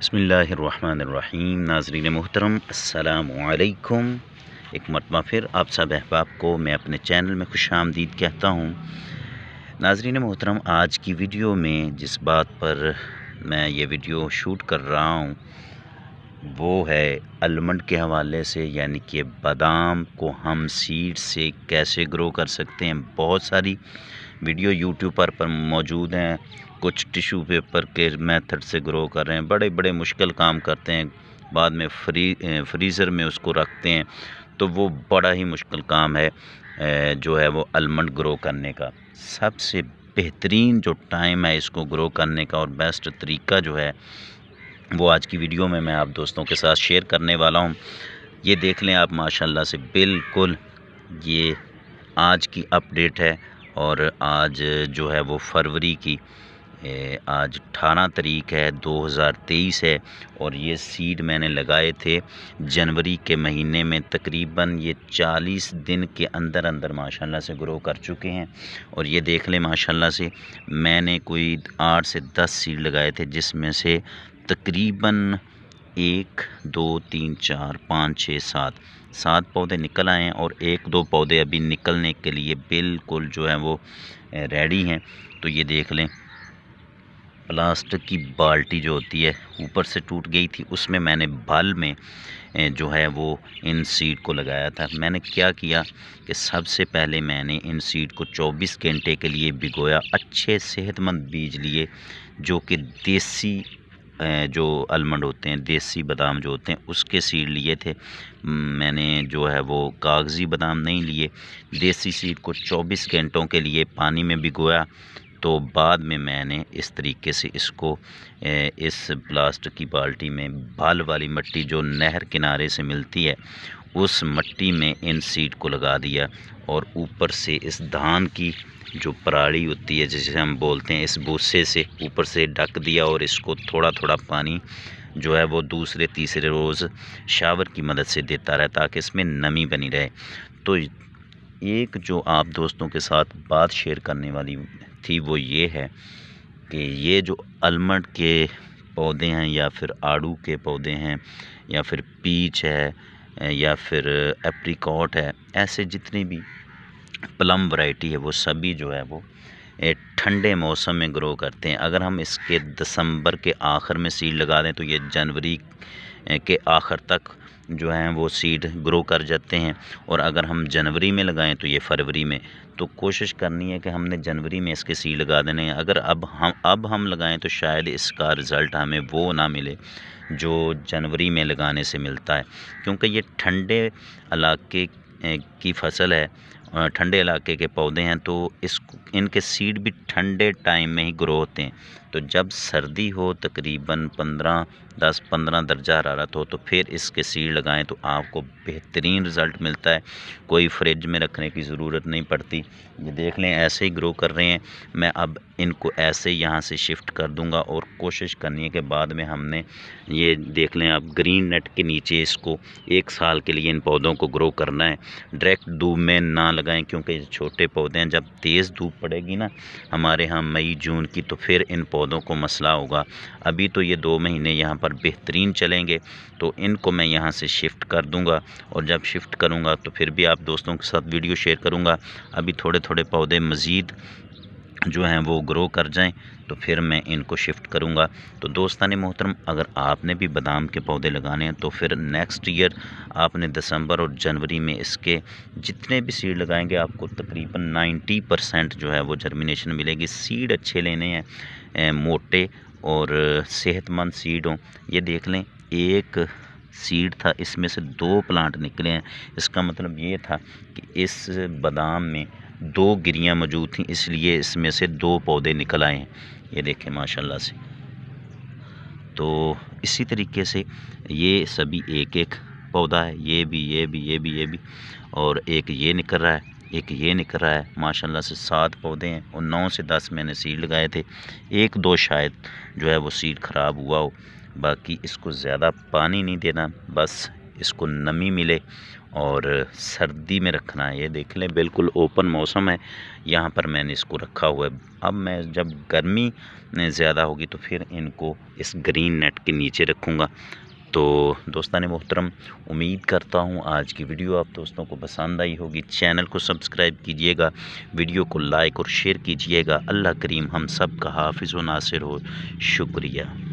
बसमीम नाजरीन मोहतरम असलकुम एक मरतबा फिर आप सब अहबाब को मैं अपने चैनल में खुश आमदीद कहता हूँ नाजरीन मोहतरम आज की वीडियो में जिस बात पर मैं ये वीडियो शूट कर रहा हूँ वो है अलमंड के हवाले से यानी कि बादाम को हम सीड से कैसे ग्रो कर सकते हैं बहुत सारी वीडियो यूट्यूब पर, पर मौजूद हैं कुछ टिशू पेपर के मेथड से ग्रो कर रहे हैं बड़े बड़े मुश्किल काम करते हैं बाद में फ्री फ्रीज़र में उसको रखते हैं तो वो बड़ा ही मुश्किल काम है जो है वो आलमंड ग्रो करने का सबसे बेहतरीन जो टाइम है इसको ग्रो करने का और बेस्ट तरीका जो है वो आज की वीडियो में मैं आप दोस्तों के साथ शेयर करने वाला हूँ ये देख लें आप माशाल्लाह से बिल्कुल ये आज की अपडेट है और आज जो है वो फरवरी की आज अठारह तरीक है 2023 है और ये सीड मैंने लगाए थे जनवरी के महीने में तकरीबन ये 40 दिन के अंदर अंदर माशाल्लाह से ग्रो कर चुके हैं और ये देख लें माशाल्लाह से मैंने कोई आठ से दस सीड लगाए थे जिसमें से तकरीबन एक दो तीन चार पाँच छः सात सात पौधे निकल आए हैं और एक दो पौधे अभी निकलने के लिए बिल्कुल जो है वो रेडी हैं तो ये देख लें प्लास्टिक की बाल्टी जो होती है ऊपर से टूट गई थी उसमें मैंने बल में जो है वो इन सीड को लगाया था मैंने क्या किया कि सबसे पहले मैंने इन सीड को 24 घंटे के लिए भिगोया अच्छे सेहतमंद बीज लिए जो कि देसी जो आलमंड होते हैं देसी बादाम जो होते हैं उसके सीड लिए थे मैंने जो है वो कागज़ी बादाम नहीं लिए देसी सीड को 24 घंटों के लिए पानी में भिगोया तो बाद में मैंने इस तरीके से इसको इस प्लास्टिक की बाल्टी में बाल वाली मिट्टी जो नहर किनारे से मिलती है उस मिट्टी में इन सीड को लगा दिया और ऊपर से इस धान की जो पराली होती है जिसे हम बोलते हैं इस भूसे से ऊपर से ढक दिया और इसको थोड़ा थोड़ा पानी जो है वो दूसरे तीसरे रोज़ शावर की मदद से देता रहे ताकि इसमें नमी बनी रहे तो एक जो आप दोस्तों के साथ बात शेयर करने वाली थी वो ये है कि ये जो अलमंड के पौधे हैं या फिर आड़ू के पौधे हैं या फिर पीच है या फिर एप्रिकॉट है ऐसे जितनी भी प्लम वैरायटी है वो सभी जो है वो ठंडे मौसम में ग्रो करते हैं अगर हम इसके दिसंबर के आखिर में सीड लगा दें तो ये जनवरी के आखिर तक जो हैं वो सीड ग्रो कर जाते हैं और अगर हम जनवरी में लगाएं तो ये फरवरी में तो कोशिश करनी है कि हमने जनवरी में इसके सीड लगा देने हैं अगर अब हम अब हम लगाएं तो शायद इसका रिज़ल्ट हमें वो ना मिले जो जनवरी में लगाने से मिलता है क्योंकि ये ठंडे इलाके की फसल है ठंडे इलाके के पौधे हैं तो इस इनके सीड भी ठंडे टाइम में ही ग्रो होते हैं तो जब सर्दी हो तकरीबन पंद्रह दस पंद्रह दर्जा हरारत हो तो फिर इसके सीड लगाएं तो आपको बेहतरीन रिज़ल्ट मिलता है कोई फ्रिज में रखने की ज़रूरत नहीं पड़ती ये देख लें ऐसे ही ग्रो कर रहे हैं मैं अब इनको ऐसे ही यहाँ से शिफ्ट कर दूँगा और कोशिश करनी है कि बाद में हमने ये देख लें आप ग्रीन नेट के नीचे इसको एक साल के लिए इन पौधों को ग्रो करना है डायरेक्ट धूप में ना लगाएं क्योंकि छोटे पौधे हैं जब तेज़ धूप पड़ेगी ना हमारे यहाँ मई जून की तो फिर इन पौधों को मसला होगा अभी तो ये दो महीने यहाँ पर बेहतरीन चलेंगे तो इनको मैं यहाँ से शिफ्ट कर दूँगा और जब शिफ्ट करूँगा तो फिर भी आप दोस्तों के साथ वीडियो शेयर करूँगा अभी थोड़े थोड़े पौधे मज़ीद जो हैं वो ग्रो कर जाएं तो फिर मैं इनको शिफ्ट करूंगा तो दोस्तान मोहतरम अगर आपने भी बादाम के पौधे लगाने हैं तो फिर नेक्स्ट ईयर आपने दिसंबर और जनवरी में इसके जितने भी सीड लगाएंगे आपको तकरीबन 90 परसेंट जो है वो जर्मिनेशन मिलेगी सीड अच्छे लेने हैं मोटे और सेहतमंद सीड हों ये देख लें एक सीड था इसमें से दो प्लांट निकले हैं इसका मतलब ये था कि इस बादाम में दो गिरियाँ मौजूद थी इसलिए इसमें से दो पौधे निकल आए हैं ये देखें माशाल्लाह से तो इसी तरीके से ये सभी एक एक पौधा है ये भी ये भी ये भी ये भी और एक ये निकल रहा है एक ये निकल रहा है माशाल्लाह से सात पौधे हैं और नौ से दस मैंने सीड लगाए थे एक दो शायद जो है वो सीड ख़राब हुआ हो बाकी इसको ज़्यादा पानी नहीं देना बस इसको नमी मिले और सर्दी में रखना है ये देख लें बिल्कुल ओपन मौसम है यहाँ पर मैंने इसको रखा हुआ है अब मैं जब गर्मी ज़्यादा होगी तो फिर इनको इस ग्रीन नेट के नीचे रखूँगा तो दोस्तान मोहतरम उम्मीद करता हूँ आज की वीडियो आप दोस्तों को पसंद आई होगी चैनल को सब्सक्राइब कीजिएगा वीडियो को लाइक और शेयर कीजिएगा अल्लाह करीम हम सब का हाफिज़ व नासिर हो शुक्रिया